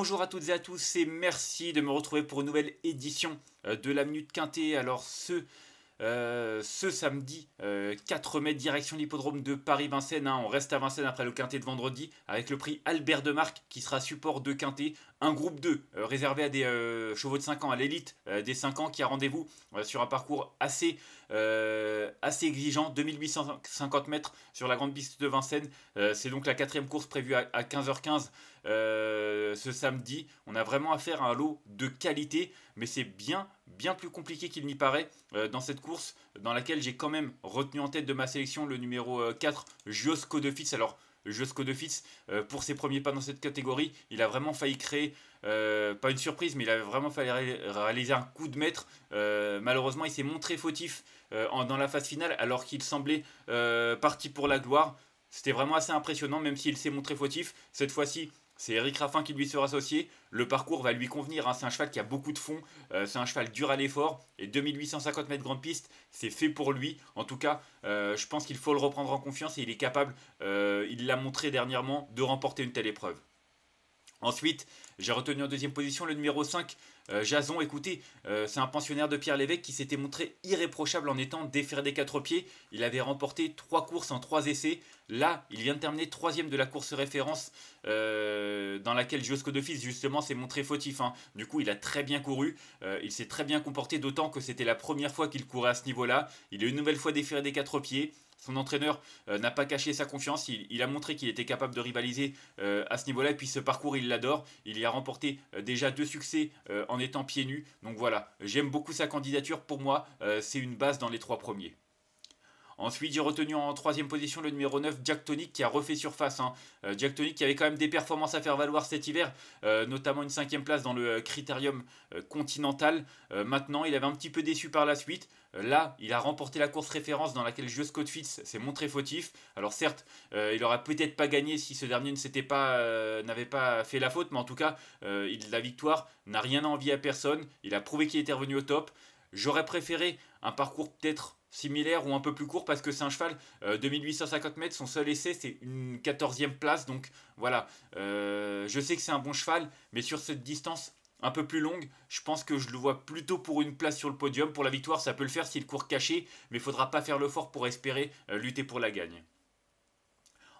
Bonjour à toutes et à tous et merci de me retrouver pour une nouvelle édition euh, de la Minute Quintée. Alors ce, euh, ce samedi 4 euh, mai, direction l'hippodrome de Paris-Vincennes. Hein, on reste à Vincennes après le Quintet de vendredi avec le prix Albert de Marc qui sera support de Quintet. Un groupe 2 réservé à des chevaux de 5 ans, à l'élite des 5 ans qui a rendez-vous sur un parcours assez, assez exigeant, 2850 mètres sur la grande piste de Vincennes. C'est donc la quatrième course prévue à 15h15 euh, ce samedi. On a vraiment affaire à un lot de qualité, mais c'est bien, bien plus compliqué qu'il n'y paraît euh, dans cette course dans laquelle j'ai quand même retenu en tête de ma sélection le numéro 4, euh, Josco de Fitz. Alors, Josco de Fitz, pour ses premiers pas dans cette catégorie, il a vraiment failli créer, pas une surprise, mais il a vraiment failli réaliser un coup de maître. malheureusement, il s'est montré fautif dans la phase finale, alors qu'il semblait parti pour la gloire. C'était vraiment assez impressionnant, même s'il s'est montré fautif. Cette fois-ci, c'est Eric Raffin qui lui sera associé. Le parcours va lui convenir. Hein. C'est un cheval qui a beaucoup de fond. Euh, c'est un cheval dur à l'effort. Et 2850 mètres grande piste, c'est fait pour lui. En tout cas, euh, je pense qu'il faut le reprendre en confiance et il est capable, euh, il l'a montré dernièrement, de remporter une telle épreuve. Ensuite, j'ai retenu en deuxième position le numéro 5, euh, Jason, écoutez, euh, c'est un pensionnaire de Pierre Lévesque qui s'était montré irréprochable en étant déféré des quatre pieds. Il avait remporté trois courses en trois essais. Là, il vient de terminer troisième de la course référence euh, dans laquelle Josco de justement, s'est montré fautif. Hein. Du coup, il a très bien couru. il s'est très bien comporté, d'autant que c'était la première fois qu'il courait à ce niveau-là. Il est une nouvelle fois déféré des quatre pieds son entraîneur n'a pas caché sa confiance. Il, a montré qu'il était capable de rivaliser à ce niveau-là. Et puis ce parcours, il l'adore. Il y a remporté déjà deux succès en en étant pieds nus. Donc voilà, j'aime beaucoup sa candidature. Pour moi, euh, c'est une base dans les trois premiers. Ensuite, j'ai retenu en troisième position le numéro 9, Jack Tonic, qui a refait surface. Hein. Euh, Jack Tonic qui avait quand même des performances à faire valoir cet hiver, euh, notamment une cinquième place dans le euh, Critérium continental. maintenant, il avait un petit peu déçu par la suite. Là, il a remporté la course référence dans laquelle Joe Scott Fitz s'est montré fautif. Alors certes, il n'aurait peut-être pas gagné si ce dernier n'avait pas, pas fait la faute, mais en tout cas, la victoire n'a rien envie à personne. Il a prouvé qu'il était revenu au top. J'aurais préféré un parcours peut-être similaire ou un peu plus court parce que c'est un cheval euh, de 2850 mètres son seul essai c'est une 14e place donc voilà euh, je sais que c'est un bon cheval mais sur cette distance un peu plus longue je pense que je le vois plutôt pour une place sur le podium pour la victoire ça peut le faire s'il court caché mais il faudra pas faire le fort pour espérer euh, lutter pour la gagne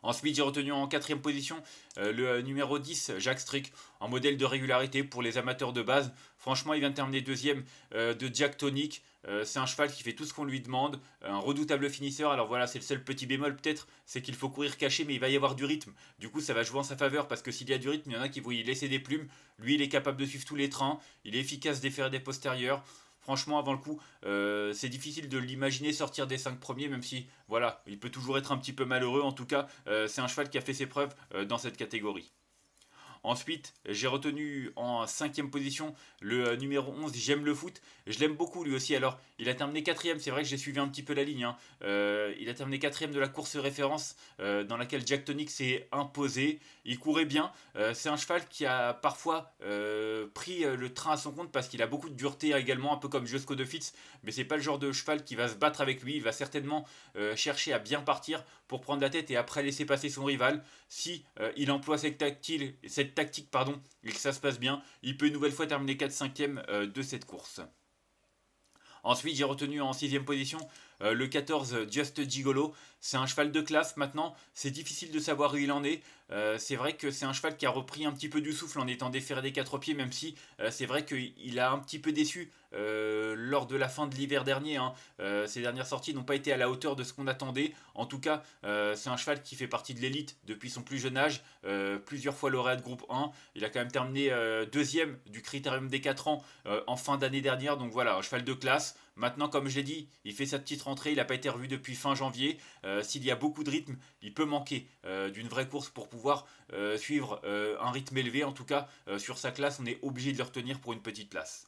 Ensuite, j'ai retenu en quatrième position euh, le euh, numéro 10, Jacques Strick, en modèle de régularité pour les amateurs de base. Franchement, il vient de terminer deuxième euh, de Jack Tonic. c'est un cheval qui fait tout ce qu'on lui demande, un redoutable finisseur. Alors voilà, c'est le seul petit bémol peut-être, c'est qu'il faut courir caché, mais il va y avoir du rythme. Du coup, ça va jouer en sa faveur parce que s'il y a du rythme, il y en a qui vont y laisser des plumes. Lui, il est capable de suivre tous les trains, il est efficace des des postérieurs franchement, avant le coup, euh, c'est difficile de l'imaginer sortir des 5 premiers, même si, voilà, il peut toujours être un petit peu malheureux. En tout cas, euh, c'est un cheval qui a fait ses preuves euh, dans cette catégorie. Ensuite, j'ai retenu en cinquième position le euh, numéro 11, J'aime le foot. Je l'aime beaucoup lui aussi. Alors, il a terminé quatrième. C'est vrai que j'ai suivi un petit peu la ligne. Hein. Euh, il a terminé quatrième de la course référence euh, dans laquelle Jack Tonic s'est imposé. Il courait bien. c'est un cheval qui a parfois pris le train à son compte parce qu'il a beaucoup de dureté également, un peu comme Josco de Fitz. Mais c'est pas le genre de cheval qui va se battre avec lui. Il va certainement chercher à bien partir pour prendre la tête et après laisser passer son rival. Si il emploie cette tactile, cette tactique pardon, et que ça se passe bien, il peut une nouvelle fois terminer 4-5e euh, de cette course. Ensuite, j'ai retenu en sixième position euh, le 14, Just Gigolo, c'est un cheval de classe maintenant. C'est difficile de savoir où il en est. Euh, c'est vrai que c'est un cheval qui a repris un petit peu du souffle en étant déféré des quatre pieds, même si euh, c'est vrai qu'il a un petit peu déçu lors de la fin de l'hiver dernier. ses hein. dernières sorties n'ont pas été à la hauteur de ce qu'on attendait. En tout cas, c'est un cheval qui fait partie de l'élite depuis son plus jeune âge. plusieurs fois lauréat de groupe 1. Il a quand même terminé deuxième du critérium des 4 ans en fin d'année dernière. Donc voilà, un cheval de classe. Maintenant, comme je l'ai dit, il fait sa petite rentrée, il n'a pas été revu depuis fin janvier. Euh, s'il y a beaucoup de rythme, il peut manquer euh, d'une vraie course pour pouvoir euh, suivre un rythme élevé. En tout cas, sur sa classe, on est obligé de le retenir pour une petite place.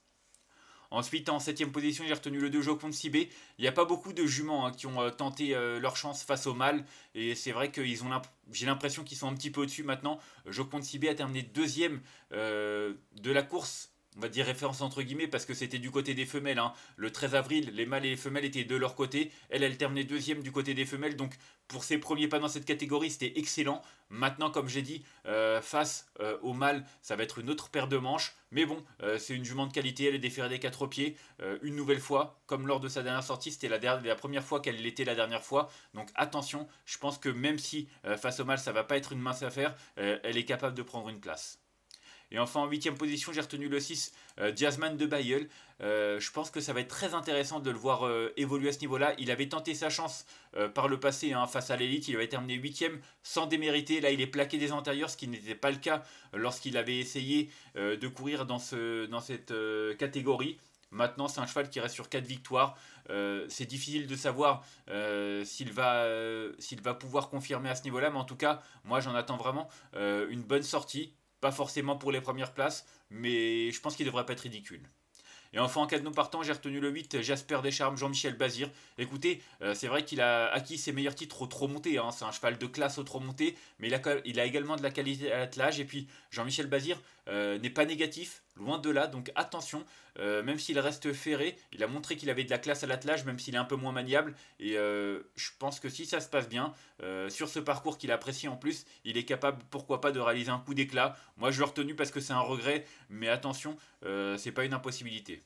Ensuite, en 7 position, j'ai retenu le 2 Joconde Sibé. Il n'y a pas beaucoup de juments hein, qui ont tenté leur chance face au mal. Et c'est vrai que j'ai l'impression qu'ils sont un petit peu au-dessus maintenant. Joconde Sibé a terminé deuxième de la course on va dire référence entre guillemets parce que c'était du côté des femelles. Hein. Le 13 avril, les mâles et les femelles étaient de leur côté. Elle, elle terminait deuxième du côté des femelles. Donc pour ses premiers pas dans cette catégorie, c'était excellent. Maintenant, comme j'ai dit, euh, face euh, au mâle, ça va être une autre paire de manches. Mais bon, euh, c'est une jument de qualité. Elle est déférée des quatre pieds. une nouvelle fois, comme lors de sa dernière sortie, c'était la, la première fois qu'elle l'était la dernière fois. Donc attention, je pense que même si face au mâle, ça va pas être une mince affaire, elle est capable de prendre une place. Et enfin, en huitième position, j'ai retenu le 6, euh, Jasmine de Bayeul. Euh, je pense que ça va être très intéressant de le voir euh, évoluer à ce niveau-là. Il avait tenté sa chance par le passé hein, face à l'élite. Il avait terminé huitième sans démériter. Là, il est plaqué des antérieurs, ce qui n'était pas le cas lorsqu'il avait essayé de courir dans, ce, dans cette catégorie. Maintenant, c'est un cheval qui reste sur 4 victoires. c'est difficile de savoir s'il va, va, pouvoir confirmer à ce niveau-là, mais en tout cas, moi j'en attends vraiment une bonne sortie. Pas forcément pour les premières places, mais je pense qu'il devrait pas être ridicule. Et enfin, en cas de non partant, j'ai retenu le 8, Jasper Descharmes, Jean-Michel Bazir. Écoutez, euh, c'est vrai qu'il a acquis ses meilleurs titres au trop monté. Hein. C'est un cheval de classe au trop monté, mais il a, il a également de la qualité à l'attelage. Et puis, Jean-Michel Bazir, euh, n'est pas négatif, loin de là, donc attention, euh, même s'il reste ferré, il a montré qu'il avait de la classe à l'attelage, même s'il est un peu moins maniable, et euh, je pense que si ça se passe bien, sur ce parcours qu'il apprécie en plus, il est capable, pourquoi pas, de réaliser un coup d'éclat. Moi, je l'ai retenu parce que c'est un regret, mais attention, c'est pas une impossibilité.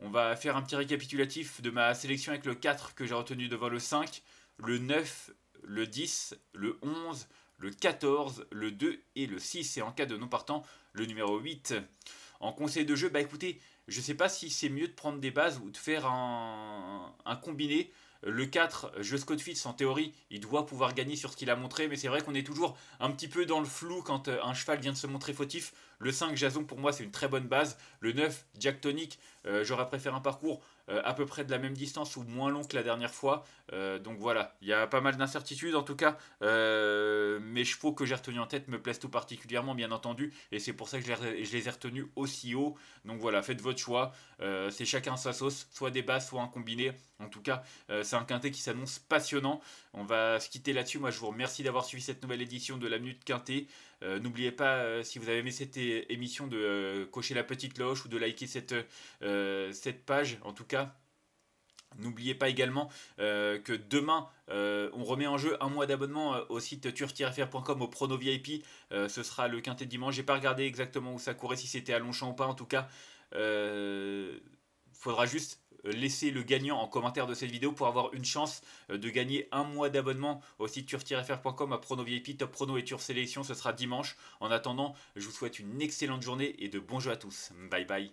On va faire un petit récapitulatif de ma sélection avec le 4 que j'ai retenu devant le 5, le 9, le 10, le 11, le 14, le 2 et le 6. Et en cas de non partant, le numéro 8. En conseil de jeu, bah écoutez, je sais pas si c'est mieux de prendre des bases ou de faire un, un combiné. Le 4, jeu Scott Fitz, en théorie, il doit pouvoir gagner sur ce qu'il a montré, mais c'est vrai qu'on est toujours un petit peu dans le flou quand euh, un cheval vient de se montrer fautif. Le 5, Jason, pour moi, c'est une très bonne base. Le 9, Jack Tonic, euh, j'aurais préféré un parcours euh, à peu près de la même distance ou moins long que la dernière fois. Euh, donc voilà, il y a pas mal d'incertitudes en tout cas. mes chevaux que j'ai retenu en tête me plaisent tout particulièrement, bien entendu. Et c'est pour ça que je les, ai retenus aussi haut. Donc voilà, faites votre choix. c'est chacun sa sauce, soit des bases, soit un combiné. En tout cas, c'est un quintet qui s'annonce passionnant. On va se quitter là-dessus. Moi, je vous remercie d'avoir suivi cette nouvelle édition de la Minute Quintet. N'oubliez pas, si vous avez aimé cette émission de euh, cocher la petite cloche ou de liker cette, euh, cette page en tout cas. N'oubliez pas également euh, que demain, on remet en jeu un mois d'abonnement au site turf-fr.com au prono VIP. ce sera le quintet de dimanche. J'ai pas regardé exactement où ça courait, si c'était à Longchamp ou pas. En tout cas, faudra juste euh, laissez le gagnant en commentaire de cette vidéo pour avoir une chance euh, de gagner un mois d'abonnement au site turf-fr.com à Prono VIP, Top Prono et Turf Sélection. Ce sera dimanche. En attendant, je vous souhaite une excellente journée et de bons jeux à tous. Bye bye.